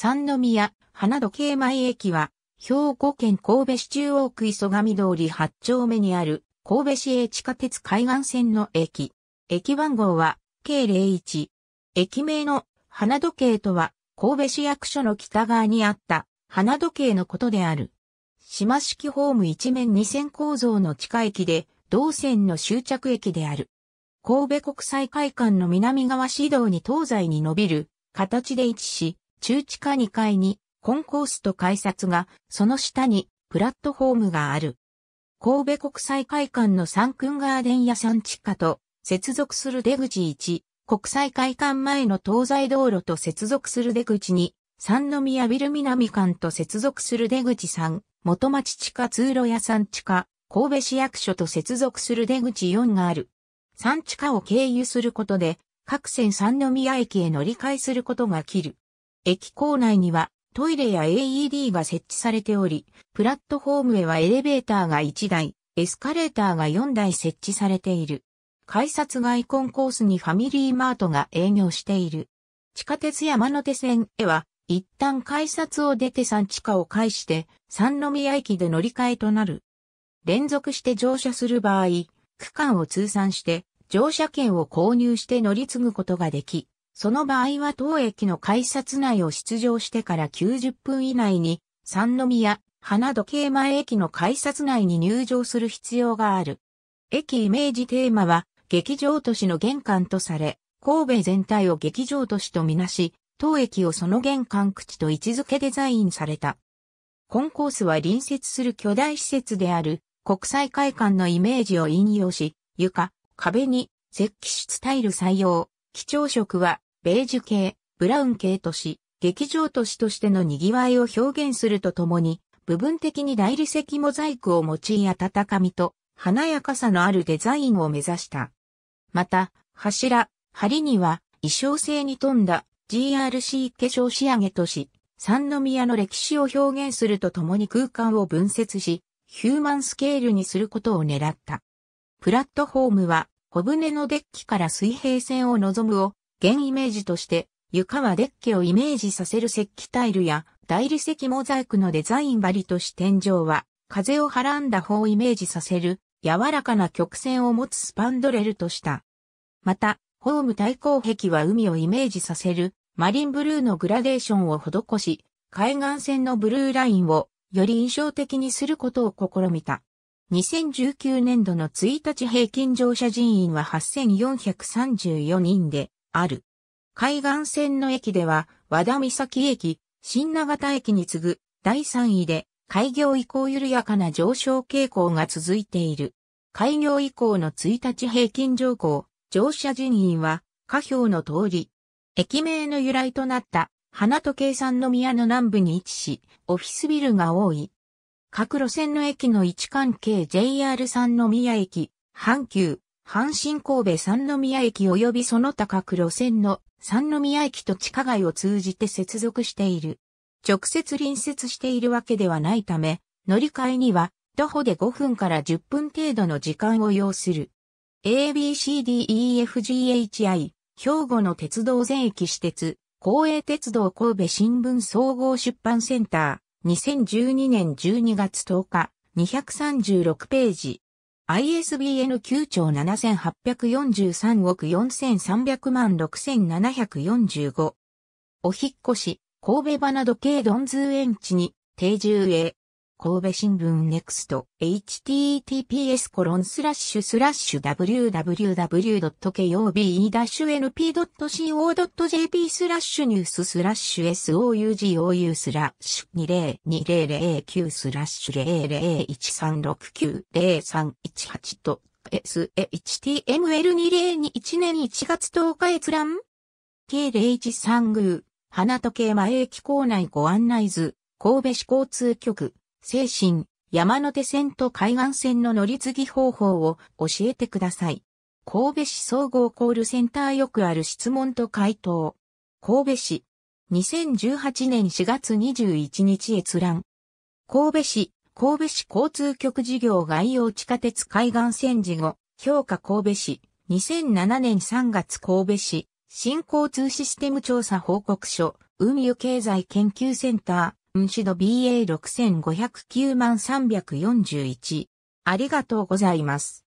三宮、花時計前駅は、兵庫県神戸市中央区磯上通り8丁目にある、神戸市営地下鉄海岸線の駅。駅番号は、K01。駅名の花時計とは、神戸市役所の北側にあった花時計のことである。島式ホーム一面二線構造の地下駅で、同線の終着駅である。神戸国際会館の南側市道に東西に伸びる形で位置し、中地下2階にコンコースと改札が、その下にプラットフォームがある。神戸国際会館の三君ガーデンさん地下と接続する出口1、国際会館前の東西道路と接続する出口2、三宮ビル南館と接続する出口3、元町地下通路屋さん地下、神戸市役所と接続する出口4がある。三地下を経由することで、各線三宮駅へ乗り換えすることが切る。駅構内にはトイレや AED が設置されており、プラットフォームへはエレベーターが1台、エスカレーターが4台設置されている。改札外コンコースにファミリーマートが営業している。地下鉄山手線へは、一旦改札を出て3地下を介して、三宮駅で乗り換えとなる。連続して乗車する場合、区間を通算して、乗車券を購入して乗り継ぐことができ、その場合は当駅の改札内を出場してから90分以内に、三宮、花時計前駅の改札内に入場する必要がある。駅イメージテーマは、劇場都市の玄関とされ、神戸全体を劇場都市とみなし、当駅をその玄関口と位置づけデザインされた。コンコースは隣接する巨大施設である国際会館のイメージを引用し、床、壁に石器室タイル採用、基調色はベージュ系、ブラウン系都市、劇場都市としての賑わいを表現するとともに、部分的に大理石モザイクを用い温かみと華やかさのあるデザインを目指した。また、柱、梁には衣装性に富んだ GRC 化粧仕上げとし、三宮の歴史を表現するとともに空間を分節し、ヒューマンスケールにすることを狙った。プラットフォームは、小舟のデッキから水平線を望むを現イメージとして、床はデッケをイメージさせる石器タイルや大理石モザイクのデザイン張りとし天井は風をはらんだ方をイメージさせる柔らかな曲線を持つスパンドレルとした。また、ホーム対抗壁は海をイメージさせるマリンブルーのグラデーションを施し、海岸線のブルーラインをより印象的にすることを試みた。2019年度の1日平均乗車人員は8434人で、ある。海岸線の駅では、和田岬駅、新長田駅に次ぐ第3位で、開業以降緩やかな上昇傾向が続いている。開業以降の1日平均乗降、乗車人員は、下表の通り。駅名の由来となった、花と計算の宮の南部に位置し、オフィスビルが多い。各路線の駅の位置関係 JR 三宮駅、阪急、阪神神戸三宮駅及びその他各路線の三宮駅と地下街を通じて接続している。直接隣接しているわけではないため、乗り換えには徒歩で5分から10分程度の時間を要する。ABCDEFGHI、兵庫の鉄道全駅私鉄、公営鉄道神戸新聞総合出版センター、2012年12月10日、236ページ。ISBN 9兆7843億4300万6745。お引越し、神戸花時計ドンズエンチに定住へ。神戸新聞 next https コロンスラッシュスラッシュ www.kobe-np.co.jp スラッシュニューススラッシュ sougou スラッシュ202009スラッシュ001369038と SHTML2021 年1月10日閲覧計01三宮花時計前駅構内ご案内図神戸市交通局精神、山手線と海岸線の乗り継ぎ方法を教えてください。神戸市総合コールセンターよくある質問と回答。神戸市。2018年4月21日閲覧。神戸市、神戸市交通局事業概要地下鉄海岸線事後、評価神戸市、2007年3月神戸市、新交通システム調査報告書、運輸経済研究センター。ンシド BA6509 341。ありがとうございます。